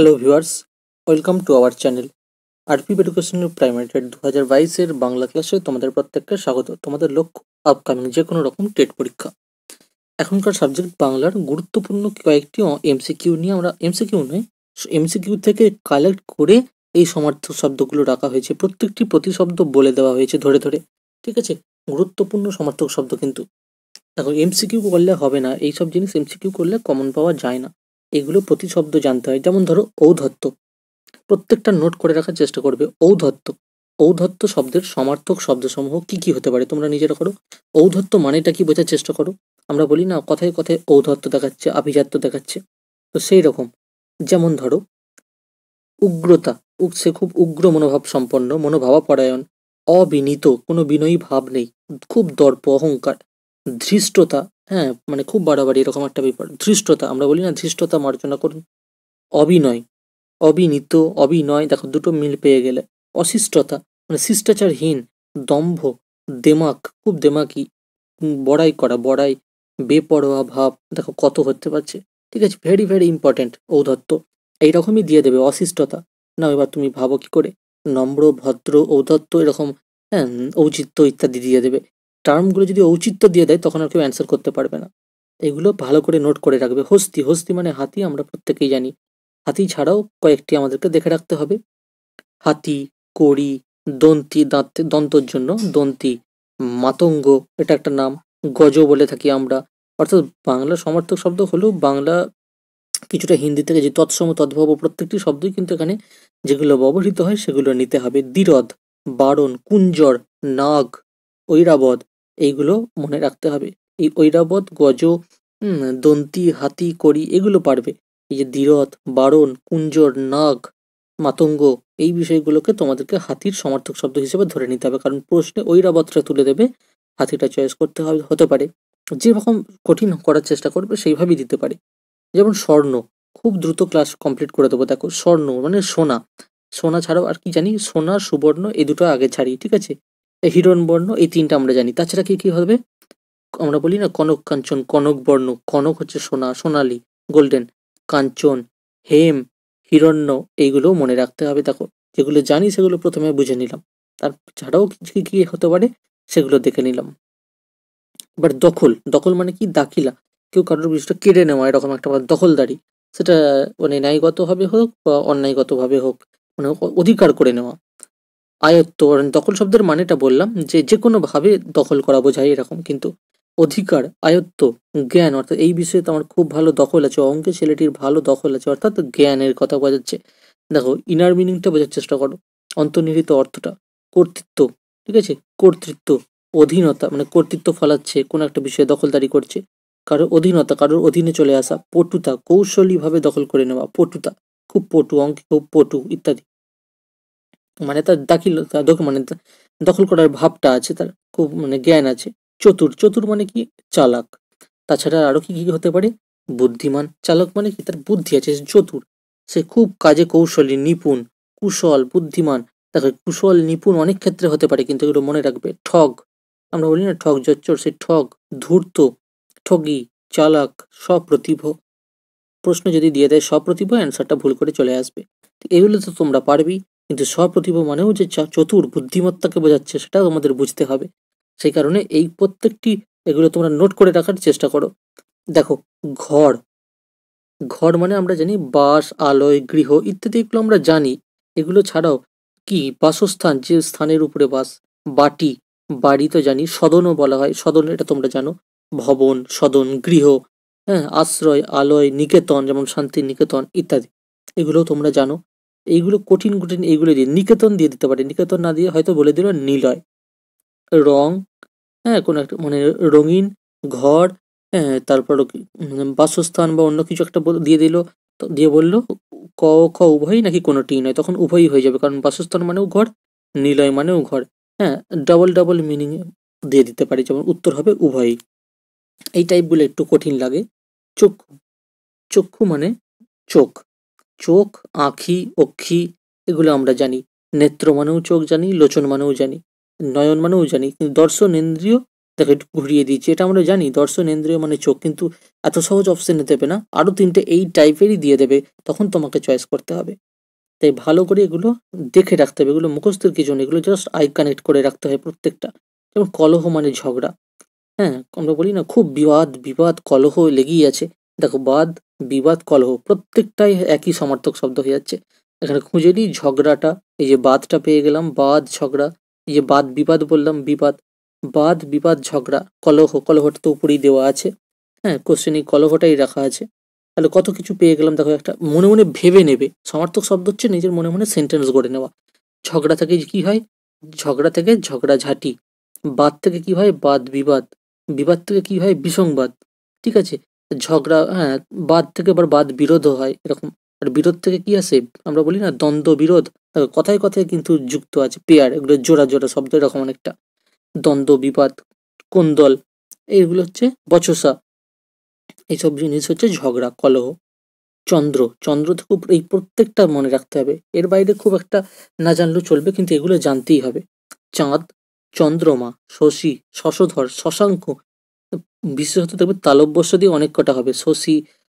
hello viewers welcome to our channel RP এডুকেশনের primary TET দু হাজার বাইশের বাংলা ক্লাসে তোমাদের প্রত্যেককে স্বাগত তোমাদের লক্ষ্য আপকামিং যে কোনো রকম টেট পরীক্ষা এখনকার সাবজেক্ট বাংলার গুরুত্বপূর্ণ কয়েকটি এমসিকিউ নিয়ে আমরা এমসিকিউ নয় এমসিকিউ থেকে কালেক্ট করে এই সমার্থক শব্দগুলো রাখা হয়েছে প্রত্যেকটি প্রতিশব্দ বলে দেওয়া হয়েছে ধরে ধরে ঠিক আছে গুরুত্বপূর্ণ সমার্থক শব্দ কিন্তু দেখো এমসিকিউ করলে হবে না এইসব জিনিস এমসিকিউ করলে কমন পাওয়া যায় না এগুলো প্রতিশব্দ জানতে হয় যেমন ধরো ঔধত্ত প্রত্যেকটা নোট করে রাখার চেষ্টা করবে ঔধত্ত ঔধত্ত শব্দের সমার্থক শব্দসমূহ কি কি হতে পারে তোমরা নিজেরা করো ঔধত্ত মানেটা কি বোঝার চেষ্টা করো আমরা বলি না কথায় কথায় ঔধত্ত দেখাচ্ছে আভিজাত্য দেখাচ্ছে তো সেই রকম যেমন ধরো উগ্রতা সে খুব উগ্র মনোভাব সম্পন্ন মনোভাবাপরায়ণ অবিনীত কোনো বিনয়ী ভাব নেই খুব দর্প অহংকার ধৃষ্টতা হ্যাঁ মানে খুব বাড়াবাড়ি এরকম একটা ব্যাপার ধৃষ্টতা আমরা বলি না ধৃষ্টতা মার্জনা করুন অবিনয় অবিনীত অবিনয় দেখো দুটো মিল পেয়ে গেলে অশিষ্টতা মানে শিষ্টাচারহীন দম্ভ দেমাক খুব দেমাকি বড়াই করা বড়াই বেপরোয়া ভাব দেখো কত হতে পারছে ঠিক আছে ভেরি ভেরি ইম্পর্ট্যান্ট ঔদত্ত এইরকমই দিয়ে দেবে অশিষ্টতা না এবার তুমি ভাবো কি করে নম্র ভদ্র ঔদত্ত এরকম হ্যাঁ ঔচিত্য ইত্যাদি দিয়ে দেবে টার্মগুলো যদি ঔচিত্য দিয়ে দেয় তখন আর কেউ অ্যান্সার করতে পারবে না এগুলো ভালো করে নোট করে রাখবে হস্তি হস্তি মানে হাতি আমরা প্রত্যেকেই জানি হাতি ছাড়াও কয়েকটি আমাদেরকে দেখে রাখতে হবে হাতি কড়ি দন্তি দাঁতে দন্তর জন্য দন্তি মাতঙ্গ এটা একটা নাম গজ বলে থাকি আমরা অর্থাৎ বাংলা সমর্থক শব্দ হলেও বাংলা কিছুটা হিন্দি থেকে যে তৎসম তদ্ভব প্রত্যেকটি শব্দই কিন্তু এখানে যেগুলো ব্যবহৃত হয় সেগুলো নিতে হবে দিরদ বারণ কুঞ্জর নাগ ঐরাবদ এইগুলো মনে রাখতে হবে এই ঐরাবত গজ দন্তি হাতি করি এগুলো পারবে এই যে দ্বিরথ বারণ কুঞ্জর নাগ মাতঙ্গ এই বিষয়গুলোকে তোমাদেরকে হাতির সমর্থক শব্দ হিসেবে ধরে নিতে হবে কারণ প্রশ্নে ঐরাবতটা তুলে দেবে হাতিটা চয়েস করতে হবে হতে পারে যেরকম কঠিন করার চেষ্টা করবে সেইভাবেই দিতে পারে যেমন স্বর্ণ খুব দ্রুত ক্লাস কমপ্লিট করে দেবো দেখো স্বর্ণ মানে সোনা সোনা ছাড়াও আর কি জানি সোনা সুবর্ণ এই দুটো আগে ছাড়ি ঠিক আছে হিরণ বর্ণ এই তিনটা আমরা জানি তাছাড়া কি কি হবে আমরা বলি না কনক কাঞ্চন কনক বর্ণ কনক হচ্ছে সোনা সোনালি গোল্ডেন কাঞ্চন হেম হিরণ্য এইগুলো মনে রাখতে হবে দেখো যেগুলো জানি সেগুলো প্রথমে বুঝে নিলাম তার ছাড়াও কি কি হতে পারে সেগুলো দেখে নিলাম এবার দখল দখল মানে কি দাখিলা কেউ কারোর বিষয়টা কেড়ে নেওয়া এরকম একটা দখলদারি সেটা মানে ন্যায়গতভাবে হোক বা অন্যায়গতভাবে হোক মানে অধিকার করে নেওয়া আয়ত্ত দখল শব্দের মানেটা বললাম যে যে কোনোভাবে দখল করা বোঝায় এরকম কিন্তু অধিকার আয়ত্ত জ্ঞান অর্থাৎ এই বিষয়ে তো আমার খুব ভালো দখল আছে অঙ্কে ছেলেটির ভালো দখল আছে অর্থাৎ জ্ঞানের কথা বোঝাচ্ছে দেখো ইনার মিনিংটা বোঝার চেষ্টা করো অন্তর্নিহিত অর্থটা কর্তৃত্ব ঠিক আছে কর্তৃত্ব অধীনতা মানে কর্তৃত্ব ফলাচ্ছে কোনো একটা বিষয়ে দখলদারি করছে কারোর অধীনতা কারোর অধীনে চলে আসা পটুতা কৌশলীভাবে দখল করে নেওয়া পটুতা খুব পটু অঙ্কে খুব পটু ইত্যাদি মানে তার দাখিল মানে দখল করার ভাবটা আছে তার খুব মানে জ্ঞান আছে চতুর চতুর মানে কি চালাক তাছাড়া আরও কি কি হতে পারে বুদ্ধিমান চালক মানে কি তার বুদ্ধি আছে চতুর সে খুব কাজে কৌশলী নিপুণ কুশল বুদ্ধিমান তাকে কুশল নিপুণ অনেক ক্ষেত্রে হতে পারে কিন্তু এগুলো মনে রাখবে ঠগ আমরা বলি না ঠগ জচ্চর সে ঠগ ধূর্ত ঠগি চালাক সপ্রতিভ প্রশ্ন যদি দিয়ে দেয় সপ্রতিভ অ্যান্সারটা ভুল করে চলে আসবে এগুলো তো তোমরা পারবি কিন্তু স্বপ্রতিভ মানেও যে চতুর বুদ্ধিমত্তাকে বোঝাচ্ছে সেটা তোমাদের বুঝতে হবে সেই কারণে এই প্রত্যেকটি এগুলো তোমরা নোট করে রাখার চেষ্টা করো দেখো ঘর ঘর মানে আমরা জানি বাস আলোয় গৃহ ইত্যাদি এগুলো আমরা জানি এগুলো ছাড়াও কি বাসস্থান যে স্থানের উপরে বাস বাটি বাড়ি তো জানি সদনও বলা হয় সদন এটা তোমরা জানো ভবন সদন গৃহ হ্যাঁ আশ্রয় আলোয় নিকেতন যেমন শান্তি নিকেতন ইত্যাদি এগুলো তোমরা জানো এইগুলো কঠিন কঠিন এইগুলো দিয়ে নিকেতন দিয়ে দিতে পারে নিকেতন না দিয়ে হয়তো বলে দিল নিলয় রং হ্যাঁ কোনো একটা মানে রঙিন ঘর হ্যাঁ, তারপর মানে বাসস্থান বা অন্য কিছু একটা দিয়ে দিল দিয়ে বলল ক খ উভয়ই নাকি কোনোটি নয় তখন উভয়ই হয়ে যাবে কারণ বাসস্থান মানেও ঘর নিলয় মানেও ঘর হ্যাঁ ডাবল ডাবল মিনিং দিয়ে দিতে পারি যেমন উত্তর হবে উভয়ই এই টাইপগুলো একটু কঠিন লাগে চক্ষু চক্ষু মানে চোখ চোখ আঁখি অক্ষি এগুলো আমরা জানি নেত্র মানেও চোখ জানি লোচন মানেও জানি নয়ন মানেও জানি কিন্তু দর্শন ইন্দ্রিয় তাকে একটু ঘুরিয়ে দিয়েছি এটা আমরা জানি দর্শন ইন্দ্রিয় মানে চোখ কিন্তু এত সহজ অপশানে দেবে না আরও তিনটে এই টাইপেরই দিয়ে দেবে তখন তোমাকে চয়েস করতে হবে তাই ভালো করে এগুলো দেখে রাখতে হবে এগুলো মুখস্থের কিছু নেই এগুলো জাস্ট আই কানেক্ট করে রাখতে হয় প্রত্যেকটা যেমন কলহ মানে ঝগড়া হ্যাঁ আমরা বলি না খুব বিবাদ বিবাদ কলহ লেগেই আছে দেখো বাদ বিবাদ কলহ প্রত্যেকটাই একই সমার্থক শব্দ হয়ে যাচ্ছে এখানে খুঁজে নিই ঝগড়াটা এই যে বাদটা পেয়ে গেলাম বাদ ঝগড়া এই যে বাদ বিবাদ বললাম বিবাদ বাদ বিবাদ ঝগড়া কলহ কলহটা তো উপরেই দেওয়া আছে হ্যাঁ কোশ্চেনে কলহটাই রাখা আছে তাহলে কত কিছু পেয়ে গেলাম দেখো একটা মনে মনে ভেবে নেবে সমার্থক শব্দ হচ্ছে নিজের মনে মনে সেন্টেন্স গড়ে নেওয়া ঝগড়া থেকে কি হয় ঝগড়া থেকে ঝগড়া ঝাঁটি বাদ থেকে কি হয় বাদ বিবাদ বিবাদ থেকে কি হয় বিসংবাদ ঠিক আছে ঝগড়া হ্যাঁ বাদ থেকে আবার বাদ বিরোধও হয় এরকম আর বিরোধ থেকে কি আসে আমরা বলি না দ্বন্দ্ব বিরোধ কথায় কথায় কিন্তু যুক্ত আছে পেয়ার এগুলো জোড়া জোড়া শব্দ এরকম অনেকটা দ্বন্দ্ব বিবাদ কোন্দল এইগুলো হচ্ছে বচসা এইসব জিনিস হচ্ছে ঝগড়া কলহ চন্দ্র চন্দ্র থেকে এই প্রত্যেকটা মনে রাখতে হবে এর বাইরে খুব একটা না জানলেও চলবে কিন্তু এগুলো জানতেই হবে চাঁদ চন্দ্রমা শশী শশধর শশাঙ্ক বিশেষত দেখবে তালব্যস্য দিয়ে অনেক কটা হবে শশী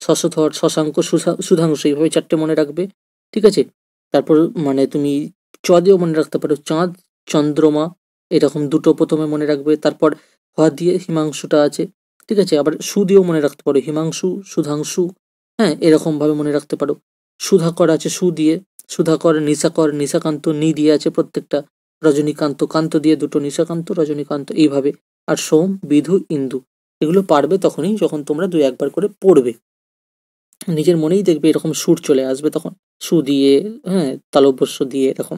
শশধর শশাঙ্ক সুধাংশ এইভাবে চারটে মনে রাখবে ঠিক আছে তারপর মানে তুমি চ মনে রাখতে পারো চাঁদ চন্দ্রমা এরকম দুটো প্রথমে মনে রাখবে তারপর হ দিয়ে হিমাংশুটা আছে ঠিক আছে আবার সু দিয়েও মনে রাখতে পারো হিমাংশু সুধাংশু হ্যাঁ এরকমভাবে মনে রাখতে পারো সুধাকর আছে সু দিয়ে সুধাকর নিশাকর নিশাকান্ত নি দিয়ে আছে প্রত্যেকটা রজনীকান্ত কান্ত দিয়ে দুটো নিশাকান্ত রজনীকান্ত এইভাবে আর সোম বিধু ইন্দু এগুলো পারবে তখনই যখন তোমরা দুই একবার করে পড়বে নিজের মনেই দেখবে এরকম সুর চলে আসবে তখন সু দিয়ে হ্যাঁ তালব্যস্য দিয়ে এরকম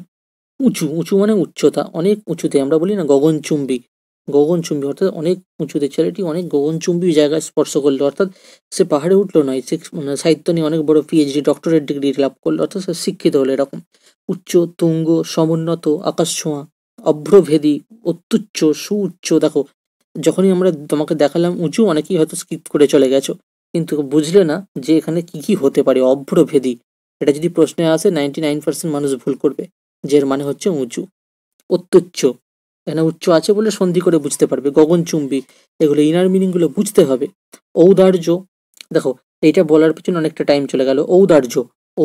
উঁচু উঁচু মানে উচ্চতা অনেক উঁচুতে আমরা বলি না গগনচুম্বী গগনচুম্বী অর্থাৎ অনেক উঁচুতে ছেলেটি অনেক গগনচুম্বী জায়গায় স্পর্শ করলো অর্থাৎ সে পাহাড়ে উঠলো নয় সে মানে সাহিত্য নিয়ে অনেক বড় পিএইচডি ডক্টরেট ডিগ্রি লাভ করলো অর্থাৎ সে শিক্ষিত হলো এরকম উচ্চ তুঙ্গ সমুন্নত আকাশ ছোঁয়া অভ্রভেদী অত্যুচ্চ সুউচ্চ দেখো যখনই আমরা তোমাকে দেখালাম উঁচু অনেকেই হয়তো স্কিপ করে চলে গেছো কিন্তু বুঝলে না যে এখানে কি কি হতে পারে অভ্রভেদী এটা যদি প্রশ্নে আসে নাইনটি নাইন পার্সেন্ট মানুষ ভুল করবে যের মানে হচ্ছে উঁচু অত্যুচ্চ এখানে উচ্চ আছে বলে সন্ধি করে বুঝতে পারবে গগনচুম্বী এগুলো ইনার মিনিংগুলো বুঝতে হবে ঔদার্য দেখো এইটা বলার পিছনে অনেকটা টাইম চলে গেল ঔদার্য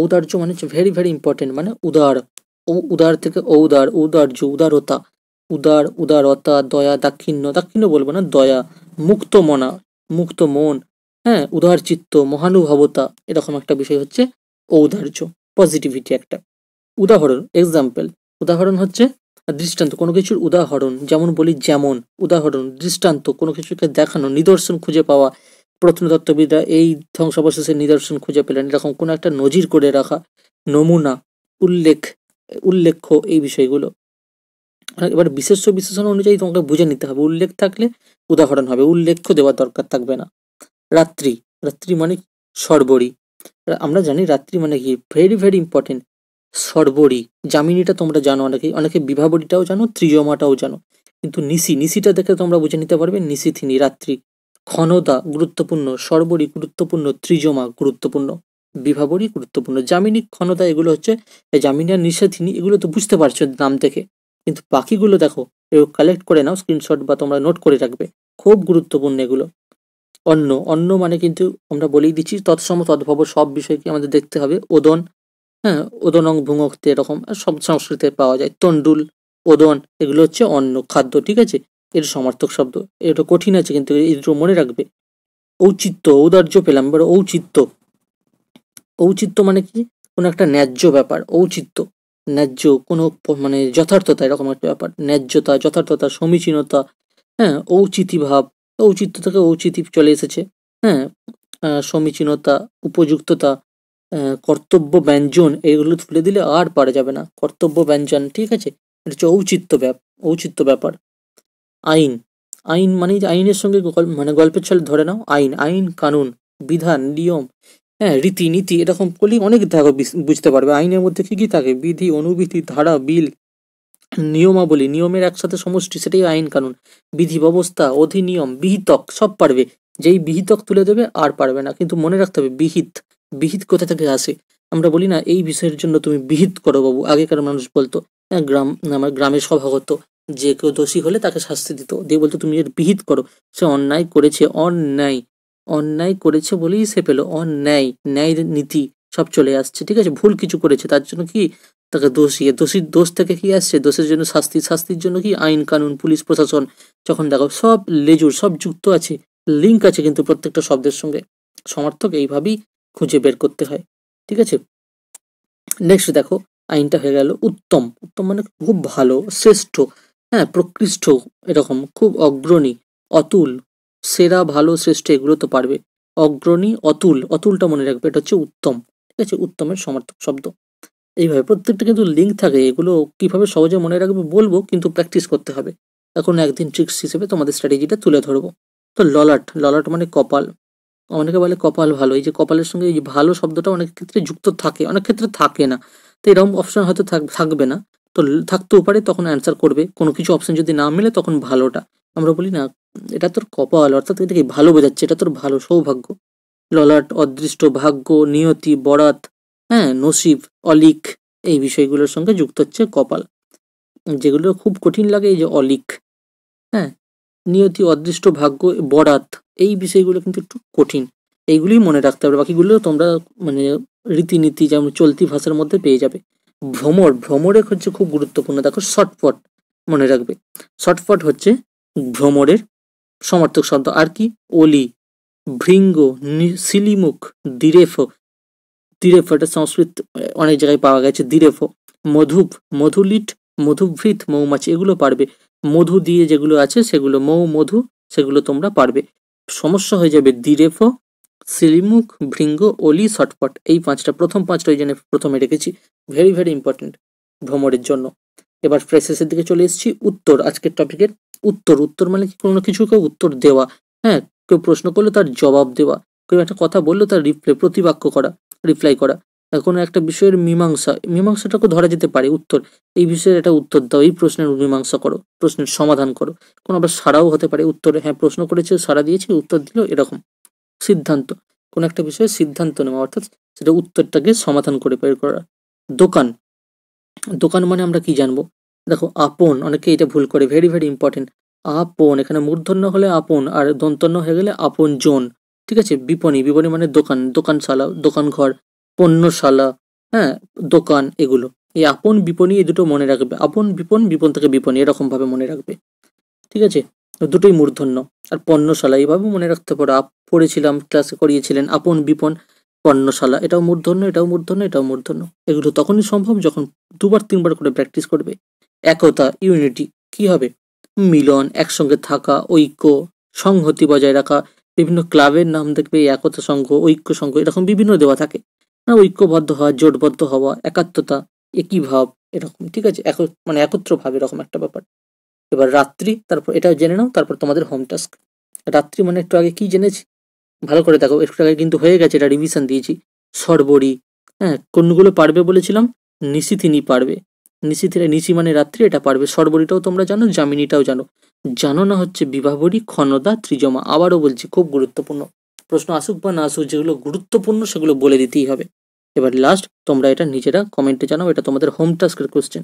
ঔদার্য মানে হচ্ছে ভেরি ভেরি ইম্পর্টেন্ট মানে উদার ও উদার থেকে ঔদার ঔদার্য উদারতা উদার উদারতা দয়া দাক্ষিণ্য দাক্ষিণ্য বলবো না দয়া মুক্ত মনা মুক্ত মন হ্যাঁ উদার চিত্ত মহানুভবতা এরকম একটা বিষয় হচ্ছে ঔদার্য পজিটিভিটি একটা উদাহরণ এক্সাম্পল উদাহরণ হচ্ছে দৃষ্টান্ত কোনো কিছুর উদাহরণ যেমন বলি যেমন উদাহরণ দৃষ্টান্ত কোনো কিছুকে দেখানো নিদর্শন খুঁজে পাওয়া প্রত্নতত্ত্ববিদরা এই ধ্বংসাবশেষের নিদর্শন খুঁজে পেলেন এরকম কোনো একটা নজির করে রাখা নমুনা উল্লেখ উল্লেখ্য এই বিষয়গুলো এবার বিশেষ্য বিশ্লেষণ অনুযায়ী তোমাকে বুঝে নিতে হবে উল্লেখ থাকলে উদাহরণ হবে উল্লেখ্য দেওয়ার দরকার থাকবে না রাত্রি রাত্রি মানে সর্বরী আমরা জানি রাত্রি মানে কি ভেরি ভেরি ইম্পর্টেন্ট সর্বরী যামিনীটা তোমরা জানো অনেকেই অনেকে বিভাবরীটাও জানো ত্রিজমাটাও জানো কিন্তু নিশি নিশিটা দেখে তোমরা বুঝে নিতে পারবে নিশি থিনি রাত্রি ক্ষণতা গুরুত্বপূর্ণ সর্বরী গুরুত্বপূর্ণ ত্রিজমা গুরুত্বপূর্ণ বিভাবরী গুরুত্বপূর্ণ জামিনী ক্ষণতা এগুলো হচ্ছে যামিনী আর নিশাথিনী এগুলো তো বুঝতে পারছো নাম থেকে কিন্তু বাকিগুলো দেখো এগুলো কালেক্ট করে নাও স্ক্রিনশট বা তোমরা নোট করে রাখবে খুব গুরুত্বপূর্ণ এগুলো অন্য অন্য মানে কিন্তু আমরা বলেই দিচ্ছি তৎসম তদ্ভব সব বিষয়কে আমাদের দেখতে হবে ওদন হ্যাঁ ওদনং ভুঙক্তি এরকম সব সংস্কৃতে পাওয়া যায় তন্ডুল ওদন এগুলো হচ্ছে অন্ন খাদ্য ঠিক আছে এর সমার্থক শব্দ এটা কঠিন আছে কিন্তু এই মনে রাখবে ঔচিত্য ঔদার্য পেলাম এবার ঔচিত্য ঔচিত্য মানে কি কোনো একটা ন্যায্য ব্যাপার ঔচিত্য ন্যায্য কোনো মানে যথার্থতা এরকম একটা ব্যাপার ন্যায্যতা যথার্থতা সমীচীনতা হ্যাঁ ঔচিতিভাব ঔচিত্য থেকে ঔচিতি চলে এসেছে হ্যাঁ সমীচীনতা উপযুক্ততা কর্তব্য ব্যঞ্জন এগুলো তুলে দিলে আর পারা যাবে না কর্তব্য ব্যঞ্জন ঠিক আছে এটা হচ্ছে ঔচিত্য ব্যাপ ঔচিত্য ব্যাপার আইন আইন মানে আইনের সঙ্গে মানে গল্পের ছলে ধরে নাও আইন আইন কানুন বিধান নিয়ম হ্যাঁ রীতিনীতি এরকম করলেই অনেক দেখো বুঝতে পারবে আইনের মধ্যে কী কী থাকে বিধি অনুবিধি ধারা বিল নিয়মাবলী নিয়মের একসাথে সমষ্টি সেটাই আইন কানুন বিধি ব্যবস্থা অধিনিয়ম বিহিতক সব পারবে যেই বিহিতক তুলে দেবে আর পারবে না কিন্তু মনে রাখতে হবে বিহিত বিহিত কোথা থেকে আসে আমরা বলি না এই বিষয়ের জন্য তুমি বিহিত করো বাবু আগেকার মানুষ বলতো হ্যাঁ গ্রাম আমার গ্রামের সভা হতো যে কেউ দোষী হলে তাকে শাস্তি দিত দিয়ে বলতো তুমি এর বিহিত করো সে অন্যায় করেছে অন্যায় অন্যায় করেছে বলেই সে পেল অন্যায় ন্যায় নীতি সব চলে আসছে ঠিক আছে ভুল কিছু করেছে তার জন্য কি তাকে দোষ ইয়ে দোষীর দোষ থেকে কি আসছে দোষের জন্য শাস্তি শাস্তির জন্য কি আইন কানুন পুলিশ প্রশাসন যখন দেখো সব লেজুর সব যুক্ত আছে লিঙ্ক আছে কিন্তু প্রত্যেকটা শব্দের সঙ্গে সমর্থক এইভাবেই খুঁজে বের করতে হয় ঠিক আছে নেক্সট দেখো আইনটা হয়ে গেল উত্তম উত্তম মানে খুব ভালো শ্রেষ্ঠ হ্যাঁ প্রকৃষ্ট এরকম খুব অগ্রণী অতুল সেরা ভালো শ্রেষ্ঠ এগুলো তো পারবে অগ্রণী অতুল অতুলটা মনে রাখবে এটা হচ্ছে উত্তম ঠিক আছে উত্তমের সমার্থক শব্দ এইভাবে প্রত্যেকটা কিন্তু লিঙ্ক থাকে এগুলো কিভাবে সহজে মনে রাখবে বলবো কিন্তু প্র্যাকটিস করতে হবে এখন একদিন ট্রিক্স হিসেবে তোমাদের স্ট্র্যাটেজিটা তুলে ধরবো তো ললাট ললাট মানে কপাল অনেকে বলে কপাল ভালো এই যে কপালের সঙ্গে এই ভালো শব্দটা অনেক ক্ষেত্রে যুক্ত থাকে অনেক ক্ষেত্রে থাকে না তো এরকম অপশান হয়তো থাকবে না তো থাকতেও পারে তখন অ্যান্সার করবে কোনো কিছু অপশান যদি না মিলে তখন ভালোটা আমরা বলি না এটা তোর কপাল অর্থাৎ এটাকে ভালো বোঝাচ্ছে এটা তোর ভালো সৌভাগ্য ললাট অদৃষ্ট ভাগ্য নিয়তি বরাত হ্যাঁ নসিব অলিক এই বিষয়গুলোর সঙ্গে যুক্ত হচ্ছে কপাল যেগুলো খুব কঠিন লাগে এই যে অলিক হ্যাঁ নিয়তি অদৃষ্ট ভাগ্য বরাত এই বিষয়গুলো কিন্তু একটু কঠিন এইগুলি মনে রাখতে হবে বাকিগুলো তোমরা মানে রীতিনীতি যেমন চলতি ভাষার মধ্যে পেয়ে যাবে ভ্রমর ভ্রমরে হচ্ছে খুব গুরুত্বপূর্ণ দেখো শর্টফট মনে রাখবে শর্টফট হচ্ছে ভ্রমরের সমর্থক শব্দ আর কি অলি ভৃঙ্গ সিলিমুখ দিরেফো দিরেফো এটা সংস্কৃত অনেক জায়গায় পাওয়া গেছে দিরেফো মধুব মধুলিট মধুভৃত মৌমাছি এগুলো পারবে মধু দিয়ে যেগুলো আছে সেগুলো মৌ মধু সেগুলো তোমরা পারবে সমস্যা হয়ে যাবে দিরেফো সিলিমুখ ভৃঙ্গ অলি শটপট এই পাঁচটা প্রথম পাঁচটা ওই জন্য প্রথমে রেখেছি ভেরি ভেরি ইম্পর্টেন্ট ভ্রমণের জন্য এবার ফ্রেসেসের দিকে চলে এসেছি উত্তর আজকের টপিকের উত্তর উত্তর মানে কি কোনো কিছু কেউ উত্তর দেওয়া হ্যাঁ কেউ প্রশ্ন করলে তার জবাব দেওয়া কেউ একটা কথা বললো তার রিপ্লাই প্রতিবাক্য করা রিপ্লাই করা কোনো একটা বিষয়ের মীমাংসা মীমাংসাটাকে ধরা যেতে পারে উত্তর এই বিষয়ের একটা উত্তর দাও এই প্রশ্নের মীমাংসা করো প্রশ্নের সমাধান করো কোনো আবার সারাও হতে পারে উত্তরে হ্যাঁ প্রশ্ন করেছে সারা দিয়েছে উত্তর দিল এরকম সিদ্ধান্ত কোনো একটা বিষয়ে সিদ্ধান্ত নেওয়া অর্থাৎ সেটা উত্তরটাকে সমাধান করে বের করা দোকান দোকান মানে আমরা কি জানবো দেখো আপন অনেকে এটা ভুল করে ভেরি ভেরি ইম্পর্টেন্ট আপন এখানে মূর্ধন্য হলে আপন আর দন্তন্য হয়ে গেলে আপন জোন ঠিক আছে বিপণী বিপণী মানে দোকান দোকানশালা দোকান ঘর পণ্যশালা হ্যাঁ দোকান এগুলো এই আপন বিপণী এই দুটো মনে রাখবে আপন বিপণ বিপণ থেকে বিপণী এরকমভাবে মনে রাখবে ঠিক আছে দুটোই মূর্ধন্য আর পণ্যশালা এইভাবে মনে রাখতে পারো আপ পড়েছিলাম ক্লাসে করিয়েছিলেন আপন বিপণ পণ্যশালা এটাও মূর্ধন্য এটাও মূর্ধন্য এটাও মূর্ধন্য এগুলো তখনই সম্ভব যখন দুবার তিনবার করে প্র্যাকটিস করবে একতা ইউনিটি কি হবে মিলন একসঙ্গে থাকা ঐক্য সংহতি বজায় রাখা বিভিন্ন ক্লাবের নাম দেখবে একতা সংঘ ঐক্য সংঘ এরকম বিভিন্ন দেওয়া থাকে না ঐক্যবদ্ধ হওয়া জোটবদ্ধ হওয়া একাত্মতা একই ভাব এরকম ঠিক আছে এক মানে একত্র ভাব এরকম একটা ব্যাপার এবার রাত্রি তারপর এটা জেনে নাও তারপর তোমাদের হোম টাস্ক রাত্রি মানে একটু আগে কি জেনেছি ভালো করে দেখো একটু আগে কিন্তু হয়ে গেছে এটা রিভিশন দিয়েছি সরবরি হ্যাঁ কোনগুলো পারবে বলেছিলাম নিশি তিনি পারবে নিশিথিরা নিচি মানে রাত্রি এটা পারবে সর্বরীটাও তোমরা জানো যামিনীটাও জানো জানো না হচ্ছে বিবাহরী খনদা ত্রিজমা আবারও বলছি খুব গুরুত্বপূর্ণ প্রশ্ন আসুক বা না আসুক যেগুলো গুরুত্বপূর্ণ সেগুলো বলে দিতেই হবে এবার লাস্ট তোমরা এটা নিজেরা কমেন্টে জানাও এটা তোমাদের হোম টাস্কের কোশ্চেন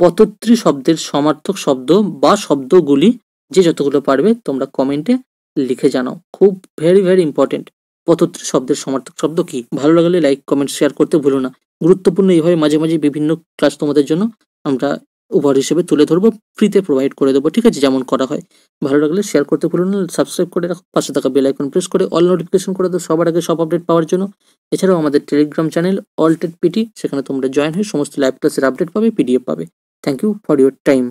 পতত্রী শব্দের সমার্থক শব্দ বা শব্দগুলি যে যতগুলো পারবে তোমরা কমেন্টে লিখে জানাও খুব ভেরি ভেরি ইম্পর্টেন্ট পথত্র শব্দের সমার্থক শব্দ কি ভালো লাগলে লাইক কমেন্ট শেয়ার করতে ভুলো না গুরুত্বপূর্ণ এইভাবে মাঝে মাঝে বিভিন্ন ক্লাস তোমাদের জন্য আমরা উপহার হিসেবে তুলে ধরবো ফ্রিতে প্রোভাইড করে দেবো ঠিক আছে যেমন করা হয় ভালো লাগলে শেয়ার করতে ভুলো না সাবস্ক্রাইব করে রাখো পাশে থাকা বেল আইকন প্রেস করে অল নোটিফিকেশন করে দেবো সবার আগে সব আপডেট পাওয়ার জন্য এছাড়াও আমাদের টেলিগ্রাম চ্যানেল অলটেড পিটি সেখানে তোমরা জয়েন হয়ে সমস্ত লাইভ ক্লাসের আপডেট পাবে পিডিএফ পাবে thank you for your time